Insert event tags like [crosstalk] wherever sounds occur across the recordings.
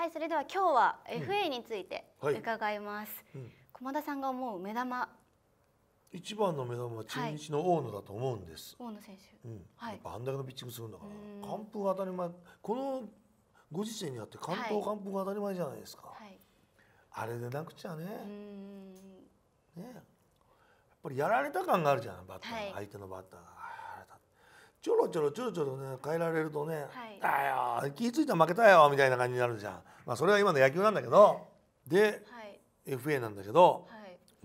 はいそれでは今日は FA について伺います、うんはいうん、駒田さんが思う目玉一番の目玉は中日の大野だと思うんです、はい、大野選手、うんはい、やっぱあんだけのピッチングするんだから完封当たり前このご時世にあって関東完封が当たり前じゃないですか、はい、あれでなくちゃねうん。ねやっぱりやられた感があるじゃんバッター、相手のバッターがちょろちょろちょろちょろね変えられるとね「ああ気付いたら負けたよ」みたいな感じになるじゃん、まあ、それは今の野球なんだけどで、FA なんだけど、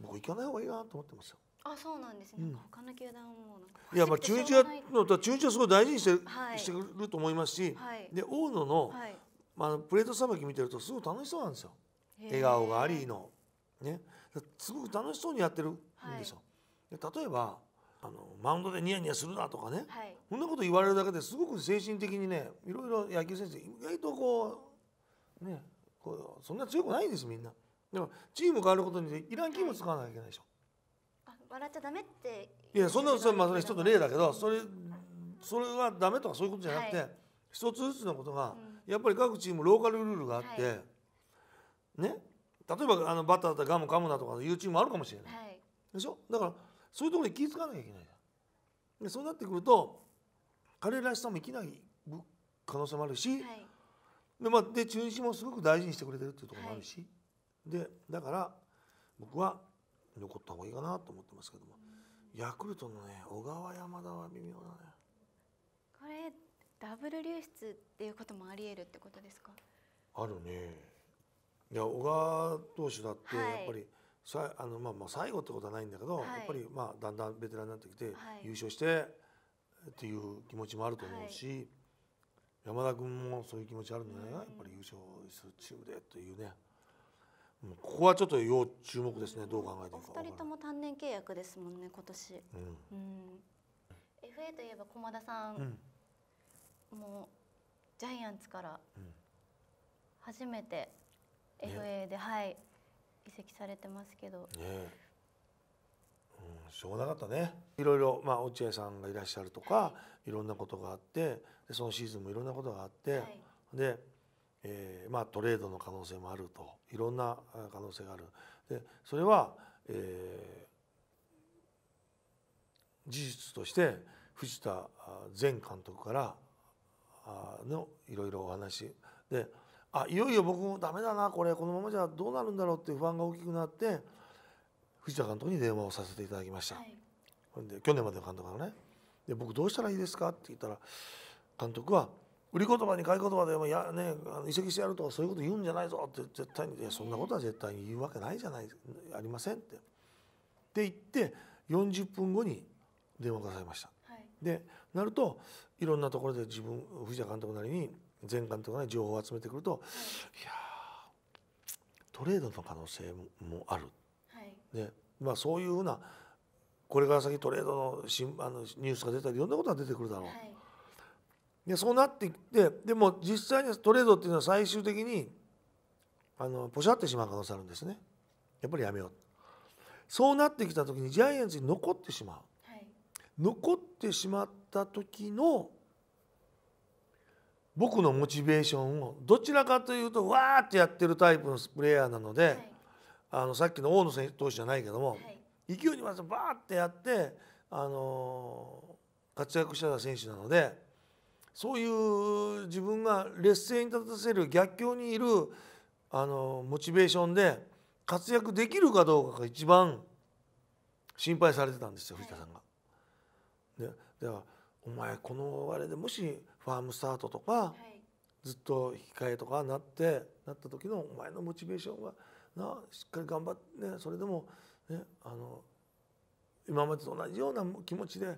僕行かない方がいいなと思ってますよ。あそうなんですね、うん、他の球団もいやまあ中日は中日はすごい大事にして,、してると思いますし、で大野の、まあ、プレートさばき見てるとすごい楽しそうなんですよ笑顔がありの、ね、すごく楽しそうにやってるんですよ。で例えばあのマウンドでニヤニヤするなとかね、はい、そんなこと言われるだけですごく精神的にねいろいろ野球選手意外とこうねこうそんな強くないですみんなでもチーム変わることにイランキも使わなきゃいけないでしょ、はい、笑っちゃダメっていやそんなそれ,、まあ、それ一つと例だけどそれそれはダメとかそういうことじゃなくて、はい、一つずつのことが、うん、やっぱり各チームローカルルールがあって、はい、ね例えばあのバッターだったらガム噛むなとかいうチームあるかもしれない、でしょだからそういうところに気付かなきゃいけないじゃんでそうなってくると彼らしさも生きない可能性もあるし、はい、でまあ、で中日もすごく大事にしてくれてるっていうところもあるし、はい、でだから僕は残った方がいいかなと思ってますけども、ヤクルトのね小川山田は微妙だねこれダブル流出っていうこともありえるってことですかあるねいや小川投手だってやっぱり、はい、さあのまあまあ最後ってことはないんだけど、はい、やっぱりまあだんだんベテランになってきて、優勝してっていう気持ちもあると思うし、山田君もそういう気持ちあるんじゃないか、やっぱり優勝するチームでというね。ここはちょっと要注目ですね、どう考えていくか。お二人とも単年契約ですもんね、今年。うん。うん、FA といえば駒田さん、うん、もうジャイアンツから初めて FA で、ね、はい移籍されてますけど、ねうん、しょうがなかったねいろいろ、まあ、落合さんがいらっしゃるとか、はい、いろんなことがあってでそのシーズンもいろんなことがあって、はい、で、えーまあ、トレードの可能性もあるといろんな可能性があるでそれは、えー、事実として藤田前監督からのいろいろお話であいよいよ僕もダメだなこれこのままじゃどうなるんだろうっていう不安が大きくなって藤田監督に電話をさせていただきました、はい、で去年までの監督がねで僕どうしたらいいですかって言ったら監督は売り言葉に買い言葉でもや、ね、移籍してやるとかそういうこと言うんじゃないぞって絶対にいやそんなことは絶対に言うわけないじゃないありませんって。って言って40分後に電話くださいました。はい、でなるといろんなところで自分藤田監督なりに全館とかね情報を集めてくると、はい、いやトレードの可能性もある、はいねまあ、そういうふうなこれから先トレードの新あのニュースが出たりいろんなことが出てくるだろう。はい、でそうなってきてでも実際にトレードっていうのは最終的にあのポシャってしまう可能性あるんですねやっぱりやめようそうなってきた時にジャイアンツに残ってしまう、はい、残ってしまった時の僕のモチベーションをどちらかというとわーってやってるタイプのプレイヤーなので、はい、あのさっきの大野選手投手じゃないけども、はい、勢いにまずバーってやって、あのー、活躍してた選手なのでそういう自分が劣勢に立たせる逆境にいる、あのー、モチベーションで活躍できるかどうかが一番心配されてたんですよ、藤田さんが。でではお前このあれでもしファームスタートとか、ずっと引き換えとかなってなった時のお前のモチベーションはなしっかり頑張ってねそれでも、ね、あの今までと同じような気持ちで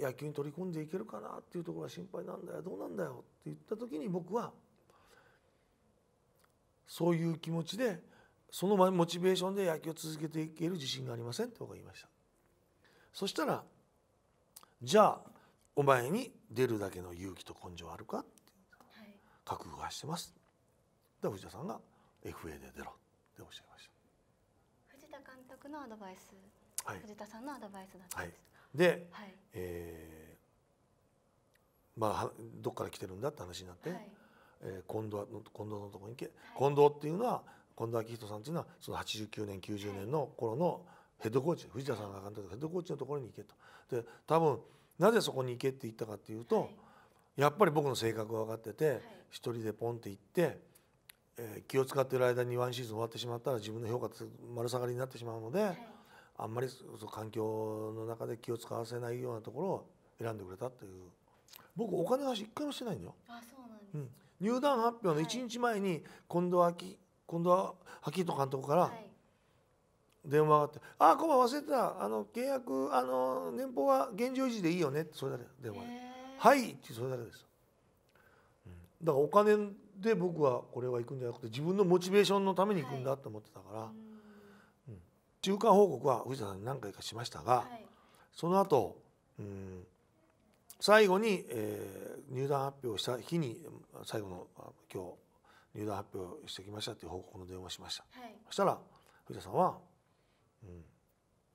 野球に取り込んでいけるかなっていうところが心配なんだよどうなんだよって言った時に僕はそういう気持ちでそのモチベーションで野球を続けていける自信がありませんって僕は言いました。そしたらじゃあお前に出るだけの勇気と根性あるか?」って覚悟はしてます」で藤田さんが「FA で出ろ」っておっしゃいました藤田監督のアドバイス、はい、藤田さんのアドバイスだったんです、はい、で、はい、えー、まあどっから来てるんだって話になって、はい、えー、近藤の近藤のとこに行け、近藤っていうのは近藤昭人さんっていうのはその89年90年の頃のヘッドコーチ、藤田さんが監督ヘッドコーチのところに行けと。で多分なぜそこに行けって言ったかっていうと、はい、やっぱり僕の性格が分かってて、はい、一人でポンって行って、えー、気を使ってる間にワンシーズン終わってしまったら自分の評価って丸下がりになってしまうので、はい、あんまり環境の中で気を使わせないようなところを選んでくれたっていう僕お金貸し一回もしてないんだよ。あそうなん入団発表の1日前に近藤秋、人監督から、はい電話があって「ああこん忘れてたあの契約あの年俸は現状維持でいいよね」ってそれだけ電話で「はい」ってそれだけです、うん、だからお金で僕はこれは行くんじゃなくて自分のモチベーションのために行くんだと思ってたから、はい、うん、中間報告は藤田さんに何回かしましたが、はい、その後、うん、最後に、えー、入団発表した日に最後の今日入団発表してきましたっていう報告の電話しました、はい、そしたら藤田さんは「うん、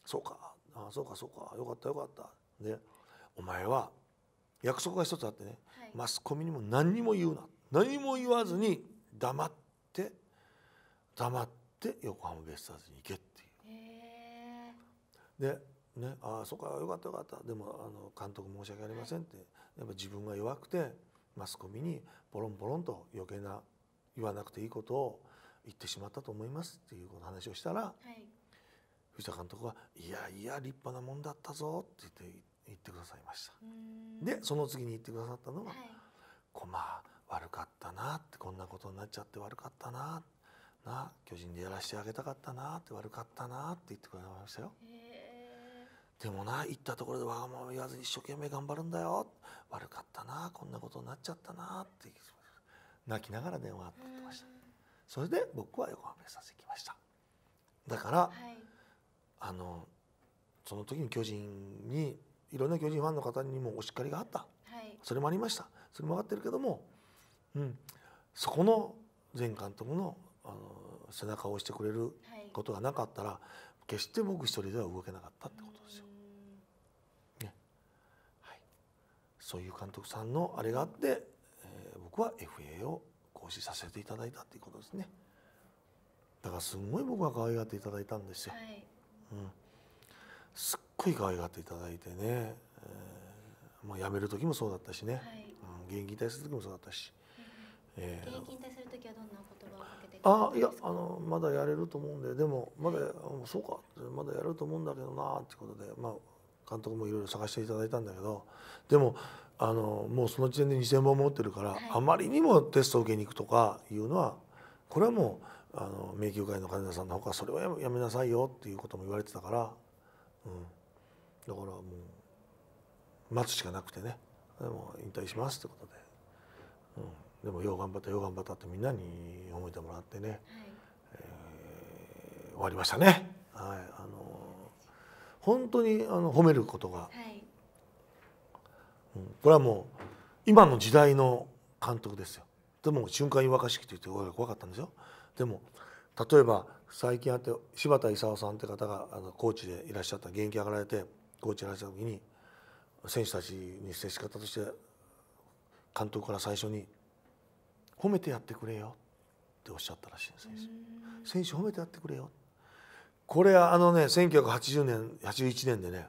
そうかあそうかそうかよかったよかったでお前は約束が一つあってね、はい、マスコミにも何にも言うな何も言わずに黙って黙って横浜ベイスターズに行けっていう。でね、ああそうかよかったよかったでもあの監督申し訳ありませんって、はい、やっぱ自分が弱くてマスコミにポロンポロンと余計な言わなくていいことを言ってしまったと思いますっていうこの話をしたら、はい、監督は「いやいや立派なもんだったぞ」って言って言ってくださいましたでその次に言ってくださったのが「はい、悪かったな」ってこんなことになっちゃって悪かったなな巨人でやらしてあげたかったなって悪かったなって言ってくれましたよ。でもな行ったところでわがまま言わずに一生懸命頑張るんだよ悪かったなこんなことになっちゃったなって泣きながら電話あってましたそれで僕は横浜にイスターきましただから、はいあのその時に巨人にいろんな巨人ファンの方にもお叱りがあった、はい、それもありましたそれも分かってるけども、うん、そこの前監督のあの背中を押してくれることがなかったら、はい、決して僕一人では動けなかったってことですよ。ねはい、そういう監督さんのあれがあって、えー、僕は FA を行使させていただいたっていうことですね。だからすごい僕は可愛がっていただいたんですよ。はいすっごい可愛がっていただいてね、えー、ま辞める時もそうだったしね、はい、うん、現役引退する時もそうだったし、うん、えー、現役引退する時はどんな言葉をかけてあいやあのまだやれると思うんででもまだ、はい、そうかまだやると思うんだけどなってことで、まあ、監督もいろいろ探していただいたんだけどでもあのもうその時点で2,000本持ってるから、はい、あまりにもテストを受けに行くとかいうのはこれはもうあの名球会の金田さんのほかそれはやめなさいよっていうことも言われてたから、うん、だからもう待つしかなくてねでも引退しますってことで、うん、でもよう頑張ったよう頑張ったってみんなに褒めてもらってね、はい、えー、終わりましたね。はい、あの本当にあの褒めることが、はい、うん、これはもう今の時代の監督ですよ。でも瞬間に若しきと言って怖かったんですよ。でも例えば最近あって柴田勲さんって方があのコーチでいらっしゃった現役上がられてコーチいらっしゃった時に選手たちに接し方として監督から最初に「褒めてやってくれよ」っておっしゃったらしい選手選手褒めてやってくれよこれあのね1980年81年でね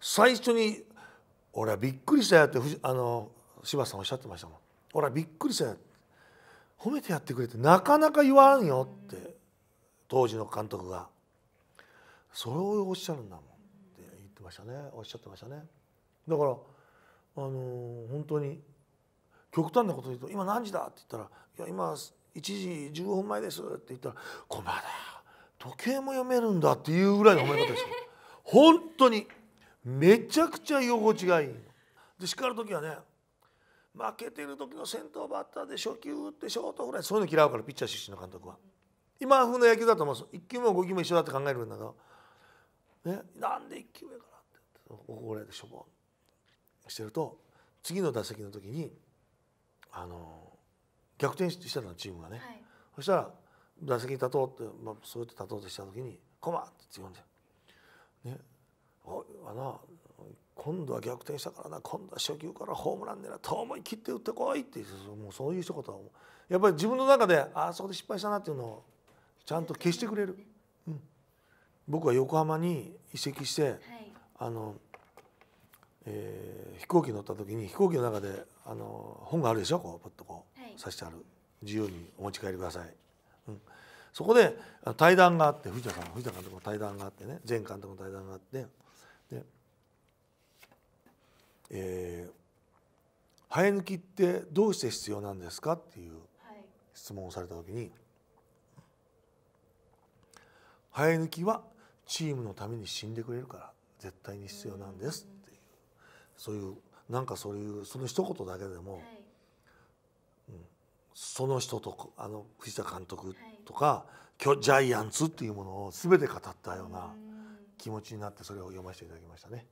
最初に「俺はびっくりしたよ」ってあの柴田さんおっしゃってましたもん「俺はびっくりしたよ」褒めてやってくれてなかなか言わんよって当時の監督がそれをおっしゃるんだもんって言ってましたねおっしゃってましたねだからあのー、本当に極端なこと言うと「今何時だ?」って言ったら「いや今1時15分前です」って言ったら「こまだ時計も読めるんだ」っていうぐらいの褒め方ですよ [laughs] 本当にめちゃくちゃ居心地がいいで叱る時はね負けてる時の先頭バッターで初球打ってショートフライそういうの嫌うからピッチャー出身の監督は今風の野球だと思うんです1球も5球も一緒だって考えるんだけど、ね、なんで1球目かなって怒られてしょぼんしてると次の打席の時にあの逆転したのチームがね、はい、そしたら打席に立とうって、まあ、そうやって立とうとした時に「コマ!」って呼んで、ね、あの今度は逆転したからな今度は初球からホームラン狙って思い切って打ってこいってもうそういう一言はやっぱり自分の中であそこで失敗したなっていうのをちゃんと消してくれる、うん、僕は横浜に移籍して、はい、あのえー、飛行機乗った時に飛行機の中であの本があるでしょこうパッとこう、はい、してある自由にお持ち帰りください、うん、そこで対談があって藤田さん藤田監督の対談があってね前監督の対談があってでえー、生え抜きってどうして必要なんですかっていう質問をされた時に、生え抜きはチームのために死んでくれるから絶対に必要なんですっていうそういうなんかそういうその一言だけでも、はい、うん、その人とあの藤田監督とか、はい、ジャイアンツっていうものを全て語ったような気持ちになってそれを読ませていただきましたね。